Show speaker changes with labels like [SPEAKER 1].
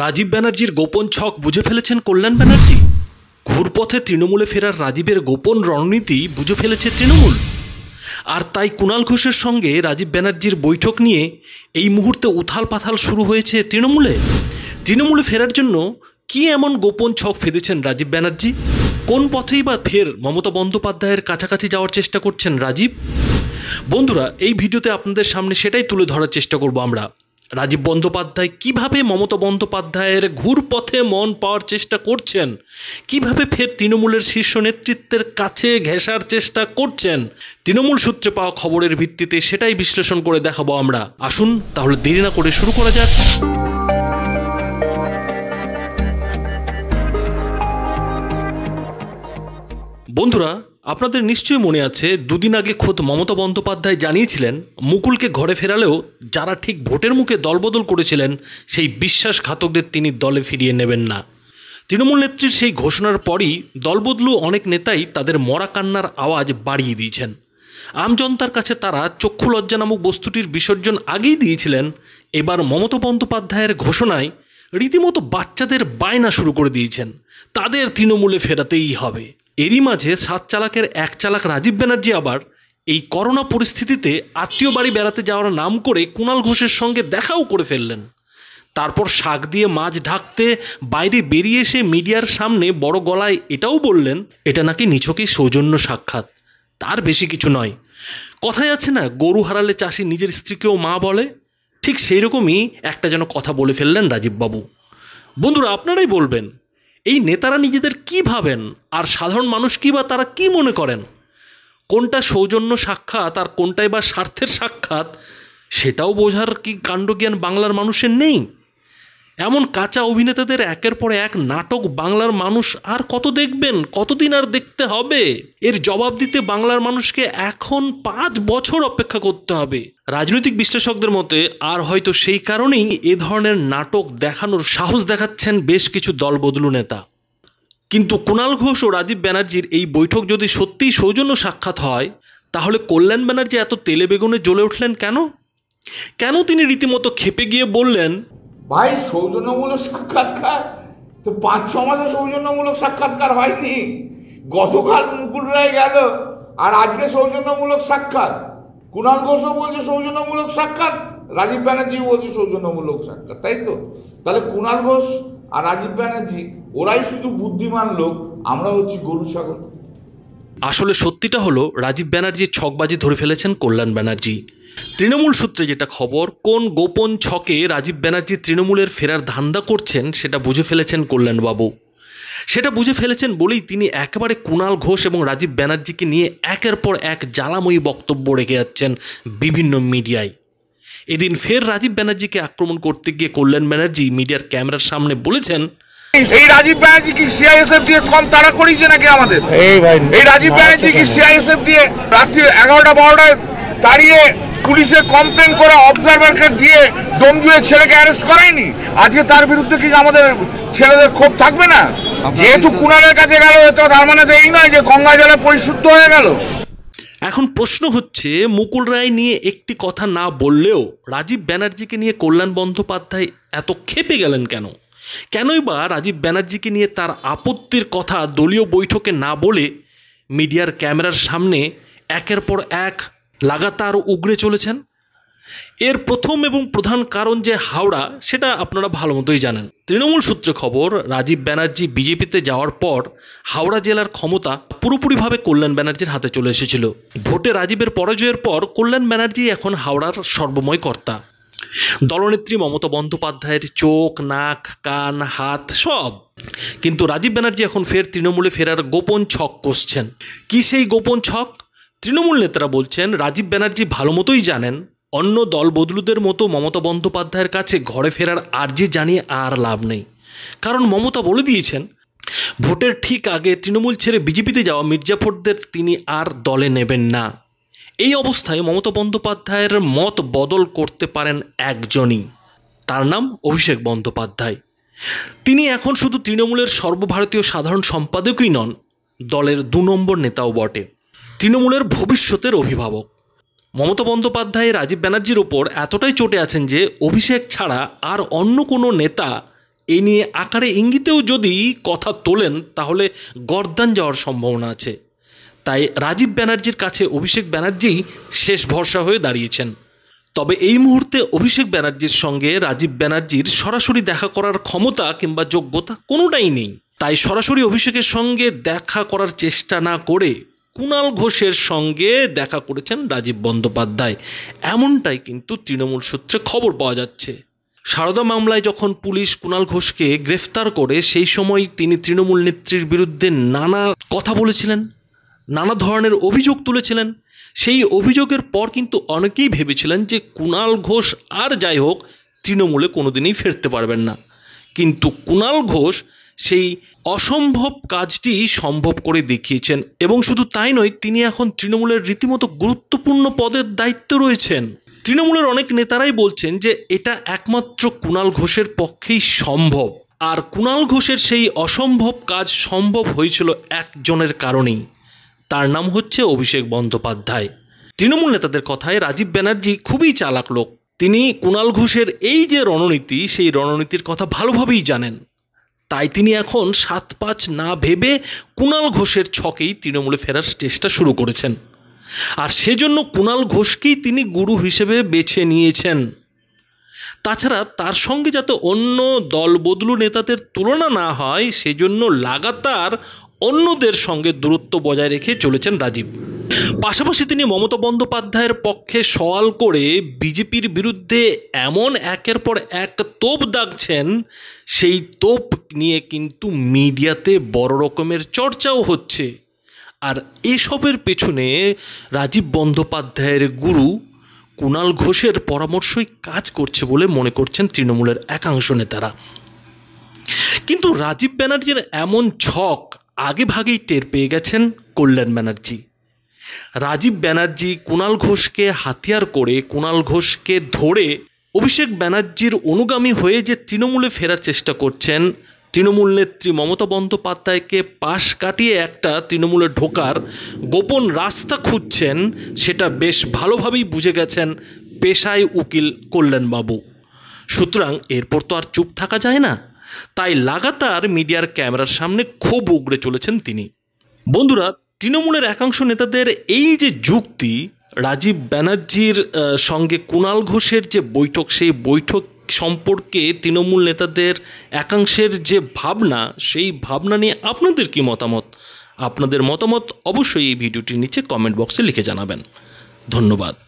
[SPEAKER 1] রাজীব ব্যানার্জির গোপন ছক বুঝে ফেলেছেন কল্যাণ ব্যানার্জি ঘুরপথে তৃণমূলে ফেরার রাজীবের গোপন রণনীতি বুঝে ফেলেছে তৃণমূল আর তাই কুণাল ঘোষের সঙ্গে রাজীব ব্যানার্জির বৈঠক নিয়ে এই মুহূর্তে উথাল পাথাল শুরু হয়েছে তৃণমূলে তৃণমূলে ফেরার জন্য কি এমন গোপন ছক ফেঁদেছেন রাজীব ব্যানার্জি কোন পথেই বা ফের মমতা বন্দ্যোপাধ্যায়ের কাছাকাছি যাওয়ার চেষ্টা করছেন রাজীব বন্ধুরা এই ভিডিওতে আপনাদের সামনে সেটাই তুলে ধরার চেষ্টা করব আমরা রাজীব বন্দ্যোপাধ্যায় কিভাবে মমতা বন্দ্যোপাধ্যায়ের ঘুরপথে মন পাওয়ার চেষ্টা করছেন কিভাবে ফের তৃণমূলের শীর্ষ নেতৃত্বের কাছে ঘেঁষার চেষ্টা করছেন তৃণমূল সূত্রে পাওয়া খবরের ভিত্তিতে সেটাই বিশ্লেষণ করে দেখাবো আমরা আসুন তাহলে দেরি না করে শুরু করা যাক বন্ধুরা আপনাদের নিশ্চয়ই মনে আছে দুদিন আগে খোদ মমতা বন্দ্যোপাধ্যায় জানিয়েছিলেন মুকুলকে ঘরে ফেরালেও যারা ঠিক ভোটের মুখে দলবদল করেছিলেন সেই বিশ্বাসঘাতকদের তিনি দলে ফিরিয়ে নেবেন না তৃণমূল নেত্রীর সেই ঘোষণার পরই দলবদলু অনেক নেতাই তাদের মরা কান্নার আওয়াজ বাড়িয়ে দিয়েছেন আমজনতার কাছে তারা চক্ষু লজ্জা নামক বস্তুটির বিসর্জন আগেই দিয়েছিলেন এবার মমতা বন্দ্যোপাধ্যায়ের ঘোষণায় রীতিমতো বাচ্চাদের বায়না শুরু করে দিয়েছেন তাদের তৃণমূলে ফেরাতেই হবে এরই মাঝে সাত চালাকের এক চালাক রাজীব ব্যানার্জি আবার এই করোনা পরিস্থিতিতে আত্মীয় বাড়ি বেড়াতে যাওয়ার নাম করে কুণাল ঘোষের সঙ্গে দেখাও করে ফেললেন তারপর শাক দিয়ে মাছ ঢাকতে বাইরে বেরিয়ে এসে মিডিয়ার সামনে বড় গলায় এটাও বললেন এটা নাকি নিছকই সৌজন্য সাক্ষাৎ তার বেশি কিছু নয় কথায় আছে না গরু হারালে চাষি নিজের স্ত্রীকেও মা বলে ঠিক সেই রকমই একটা যেন কথা বলে ফেললেন রাজীববাবু বন্ধুরা আপনারাই বলবেন এই নেতারা নিজেদের কি ভাবেন আর সাধারণ মানুষ কি বা তারা কি মনে করেন কোনটা সৌজন্য সাক্ষাৎ আর কোনটাই বা স্বার্থের সাক্ষাৎ সেটাও বোঝার কি কাণ্ডজ্ঞান বাংলার মানুষের নেই এমন কাঁচা অভিনেতাদের একের পর এক নাটক বাংলার মানুষ আর কত দেখবেন কতদিন আর দেখতে হবে এর জবাব দিতে বাংলার মানুষকে এখন পাঁচ বছর অপেক্ষা করতে হবে রাজনৈতিক বিশ্লেষকদের মতে আর হয়তো সেই কারণেই এ ধরনের নাটক দেখানোর সাহস দেখাচ্ছেন বেশ কিছু দলবদলু নেতা কিন্তু কুণাল ঘোষ ও রাজীব ব্যানার্জির এই বৈঠক যদি সত্যিই সৌজন্য সাক্ষাৎ হয় তাহলে কল্যাণ ব্যানার্জি এত তেলে বেগুনে জ্বলে উঠলেন কেন কেন তিনি রীতিমতো খেপে গিয়ে বললেন ভাই সৌজন্যমূলক সাক্ষাৎকার তো পাঁচ ছ মাসে সৌজন্যমূলক সাক্ষাৎকার হয়নি গতকাল মুকুল রায় গেল আর আজকে সৌজন্যমূলক সাক্ষাৎ কুণাল ঘোষও বলছে সৌজন্যমূলক সাক্ষাৎ রাজীব ব্যানার্জিও বলছে সৌজন্যমূলক সাক্ষাৎ তাই তো তাহলে কুণাল ঘোষ আর রাজীব ব্যানার্জি ওরাই শুধু বুদ্ধিমান লোক আমরা হচ্ছি গরু ছাগল আসলে সত্যিটা হলো রাজীব ব্যানার্জির ছকবাজি ধরে ফেলেছেন কল্যাণ ব্যানার্জি তৃণমূল সূত্রে যেটা খবর কোন গোপন ছকে রাজীব ব্যানার্জি তৃণমূলের ফেরার ধান্দা করছেন সেটা বুঝে ফেলেছেন কল্যাণবাবু সেটা বুঝে ফেলেছেন বলেই তিনি একেবারে কুণাল ঘোষ এবং রাজীব ব্যানার্জিকে নিয়ে একের পর এক জ্বালাময়ী বক্তব্য রেখে যাচ্ছেন বিভিন্ন মিডিয়ায় এদিন ফের রাজীব ব্যানার্জিকে আক্রমণ করতে গিয়ে কল্যাণ ব্যানার্জি মিডিয়ার ক্যামেরার সামনে বলেছেন এই রাজীব ব্যানার্জি কি সিআইএসএফ দিয়ে কম তাড়া করিয়েছে নাকি আমাদের এই ভাই এই রাজীব ব্যানার্জি কি সিআইএসএফ দিয়ে রাত্রি এগারোটা বারোটায় দাঁড়িয়ে পুলিশে কমপ্লেন করে অবজারভারকে দিয়ে দমজুয়ে ছেলেকে অ্যারেস্ট করায়নি আজকে তার বিরুদ্ধে কি আমাদের ছেলেদের ক্ষোভ থাকবে না যেহেতু কুনালের কাছে গেল তো তার মানে তো এই নয় যে গঙ্গা জলে পরিশুদ্ধ হয়ে গেল এখন প্রশ্ন হচ্ছে মুকুল রায় নিয়ে একটি কথা না বললেও রাজীব ব্যানার্জিকে নিয়ে কল্যাণ বন্দ্যোপাধ্যায় এত খেপে গেলেন কেন কেনই বা রাজীব ব্যানার্জিকে নিয়ে তার আপত্তির কথা দলীয় বৈঠকে না বলে মিডিয়ার ক্যামেরার সামনে একের পর এক লাগাতার উগড়ে চলেছেন এর প্রথম এবং প্রধান কারণ যে হাওড়া সেটা আপনারা ভালো মতোই জানেন তৃণমূল সূত্রে খবর রাজীব ব্যানার্জি বিজেপিতে যাওয়ার পর হাওড়া জেলার ক্ষমতা পুরোপুরিভাবে কল্যাণ ব্যানার্জির হাতে চলে এসেছিল ভোটে রাজীবের পরাজয়ের পর কল্যাণ ব্যানার্জি এখন হাওড়ার সর্বময় কর্তা দলনেত্রী মমতা বন্দ্যোপাধ্যায়ের চোখ নাক কান হাত সব কিন্তু রাজীব ব্যানার্জি এখন ফের তৃণমূলে ফেরার গোপন ছক কষছেন কি সেই গোপন ছক তৃণমূল নেতারা বলছেন রাজীব ব্যানার্জি ভালো মতোই জানেন অন্য দলবদলুদের মতো মমতা বন্দ্যোপাধ্যায়ের কাছে ঘরে ফেরার আর্জি জানিয়ে আর লাভ নেই কারণ মমতা বলে দিয়েছেন ভোটের ঠিক আগে তৃণমূল ছেড়ে বিজেপিতে যাওয়া মির্জাফরদের তিনি আর দলে নেবেন না এই অবস্থায় মমতা বন্দ্যোপাধ্যায়ের মত বদল করতে পারেন একজনই তার নাম অভিষেক বন্দ্যোপাধ্যায় তিনি এখন শুধু তৃণমূলের সর্বভারতীয় সাধারণ সম্পাদকই নন দলের দু নম্বর নেতাও বটে তৃণমূলের ভবিষ্যতের অভিভাবক মমতা বন্দ্যোপাধ্যায় রাজীব ব্যানার্জির ওপর এতটাই চটে আছেন যে অভিষেক ছাড়া আর অন্য কোনো নেতা এ নিয়ে আকারে ইঙ্গিতেও যদি কথা তোলেন তাহলে গর্দান যাওয়ার সম্ভাবনা আছে তাই রাজীব ব্যানার্জির কাছে অভিষেক ব্যানার্জি শেষ ভরসা হয়ে দাঁড়িয়েছেন তবে এই মুহূর্তে অভিষেক ব্যানার্জির সঙ্গে রাজীব ব্যানার্জির সরাসরি দেখা করার ক্ষমতা কিংবা যোগ্যতা কোনোটাই নেই তাই সরাসরি অভিষেকের সঙ্গে দেখা করার চেষ্টা না করে কুণাল ঘোষের সঙ্গে দেখা করেছেন রাজীব বন্দ্যোপাধ্যায় এমনটাই কিন্তু তৃণমূল সূত্রে খবর পাওয়া যাচ্ছে সারদা মামলায় যখন পুলিশ কুণাল ঘোষকে গ্রেফতার করে সেই সময় তিনি তৃণমূল নেত্রীর বিরুদ্ধে নানা কথা বলেছিলেন নানা ধরনের অভিযোগ তুলেছিলেন সেই অভিযোগের পর কিন্তু অনেকেই ভেবেছিলেন যে কুণাল ঘোষ আর যাই হোক তৃণমূলে কোনোদিনই ফেরতে পারবেন না কিন্তু কুণাল ঘোষ সেই অসম্ভব কাজটি সম্ভব করে দেখিয়েছেন এবং শুধু তাই নয় তিনি এখন তৃণমূলের রীতিমতো গুরুত্বপূর্ণ পদের দায়িত্ব রয়েছেন তৃণমূলের অনেক নেতারাই বলছেন যে এটা একমাত্র কুণাল ঘোষের পক্ষেই সম্ভব আর কুণাল ঘোষের সেই অসম্ভব কাজ সম্ভব হয়েছিল একজনের কারণেই তার নাম হচ্ছে অভিষেক বন্দ্যোপাধ্যায় তৃণমূল নেতাদের কথায় রাজীব ব্যানার্জি খুবই চালাক লোক তিনি কুণাল ঘোষের এই যে রণনীতি সেই রণনীতির কথা ভালোভাবেই জানেন তাই তিনি এখন সাত পাঁচ না ভেবে কুণাল ঘোষের ছকেই তৃণমূলে ফেরার চেষ্টা শুরু করেছেন আর সেজন্য কুণাল ঘোষকেই তিনি গুরু হিসেবে বেছে নিয়েছেন তাছাড়া তার সঙ্গে যাতে অন্য দল বদলু নেতাদের তুলনা না হয় সেজন্য লাগাতার অন্যদের সঙ্গে দূরত্ব বজায় রেখে চলেছেন রাজীব পাশাপাশি তিনি মমতা বন্দ্যোপাধ্যায়ের পক্ষে সওয়াল করে বিজেপির বিরুদ্ধে এমন একের পর এক তোপ দাগছেন সেই তোপ নিয়ে কিন্তু মিডিয়াতে বড় রকমের চর্চাও হচ্ছে আর এসবের পেছনে রাজীব বন্দ্যোপাধ্যায়ের গুরু কুণাল ঘোষের পরামর্শই কাজ করছে বলে মনে করছেন তৃণমূলের একাংশ নেতারা কিন্তু রাজীব ব্যানার্জির এমন ছক আগেভাগেই টের পেয়ে গেছেন কল্যাণ ব্যানার্জি রাজীব ব্যানার্জি কুণাল ঘোষকে হাতিয়ার করে কুণাল ঘোষকে ধরে অভিষেক ব্যানার্জির অনুগামী হয়ে যে তৃণমূলে ফেরার চেষ্টা করছেন তৃণমূল নেত্রী মমতা বন্দ্যোপাধ্যায়কে পাশ কাটিয়ে একটা তৃণমূলে ঢোকার গোপন রাস্তা খুঁজছেন সেটা বেশ ভালোভাবেই বুঝে গেছেন পেশায় উকিল কল্যাণবাবু সুতরাং এরপর তো আর চুপ থাকা যায় না তাই লাগাতার মিডিয়ার ক্যামেরার সামনে খুব উগড়ে চলেছেন তিনি বন্ধুরা তৃণমূলের একাংশ নেতাদের এই যে যুক্তি রাজীব ব্যানার্জির সঙ্গে কুণাল ঘোষের যে বৈঠক সেই বৈঠক সম্পর্কে তৃণমূল নেতাদের একাংশের যে ভাবনা সেই ভাবনা নিয়ে আপনাদের কি মতামত আপনাদের মতামত অবশ্যই এই ভিডিওটির নিচে কমেন্ট বক্সে লিখে জানাবেন ধন্যবাদ